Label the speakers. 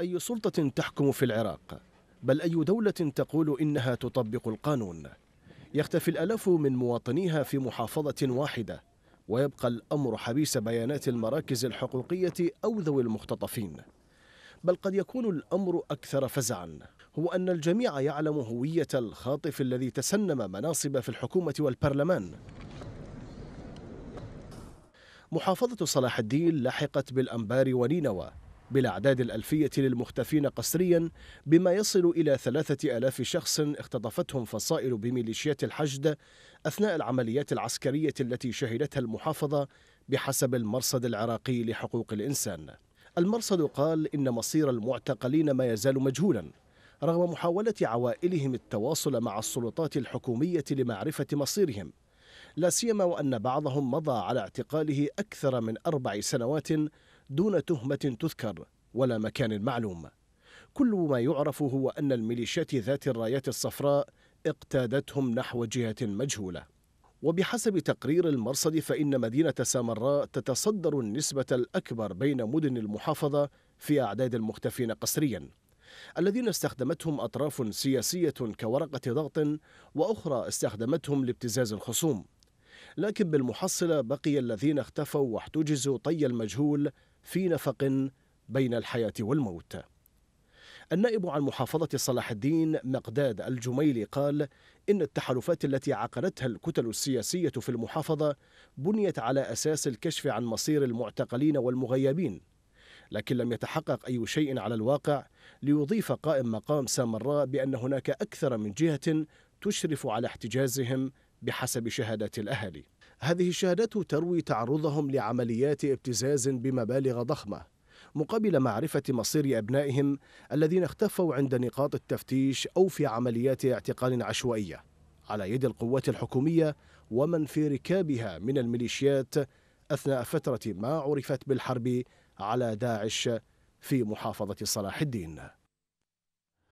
Speaker 1: أي سلطة تحكم في العراق بل أي دولة تقول إنها تطبق القانون يختفي الألاف من مواطنيها في محافظة واحدة ويبقى الأمر حبيس بيانات المراكز الحقوقية أو ذوي المختطفين بل قد يكون الأمر أكثر فزعا هو أن الجميع يعلم هوية الخاطف الذي تسنم مناصب في الحكومة والبرلمان محافظة صلاح الدين لحقت بالأنبار ونينوى بالأعداد الألفية للمختفين قسريا بما يصل إلى ثلاثة ألاف شخص اختطفتهم فصائل بميليشيات الحشد أثناء العمليات العسكرية التي شهدتها المحافظة بحسب المرصد العراقي لحقوق الإنسان المرصد قال إن مصير المعتقلين ما يزال مجهولا رغم محاولة عوائلهم التواصل مع السلطات الحكومية لمعرفة مصيرهم لا سيما وأن بعضهم مضى على اعتقاله أكثر من أربع سنوات دون تهمة تذكر ولا مكان معلوم كل ما يعرف هو أن الميليشيات ذات الرايات الصفراء اقتادتهم نحو جهة مجهولة وبحسب تقرير المرصد فإن مدينة سامراء تتصدر النسبة الأكبر بين مدن المحافظة في أعداد المختفين قسرياً الذين استخدمتهم أطراف سياسية كورقة ضغط وأخرى استخدمتهم لابتزاز الخصوم لكن بالمحصلة بقي الذين اختفوا واحتجزوا طي المجهول في نفق بين الحياة والموت النائب عن محافظة صلاح الدين مقداد الجميلي قال إن التحالفات التي عقدتها الكتل السياسية في المحافظة بنيت على أساس الكشف عن مصير المعتقلين والمغيبين لكن لم يتحقق أي شيء على الواقع ليضيف قائم مقام سامراء بأن هناك أكثر من جهة تشرف على احتجازهم بحسب شهادات الأهالي هذه الشهادات تروي تعرضهم لعمليات ابتزاز بمبالغ ضخمة مقابل معرفة مصير أبنائهم الذين اختفوا عند نقاط التفتيش أو في عمليات اعتقال عشوائية على يد القوات الحكومية ومن في ركابها من الميليشيات أثناء فترة ما عرفت بالحرب على داعش في محافظة صلاح الدين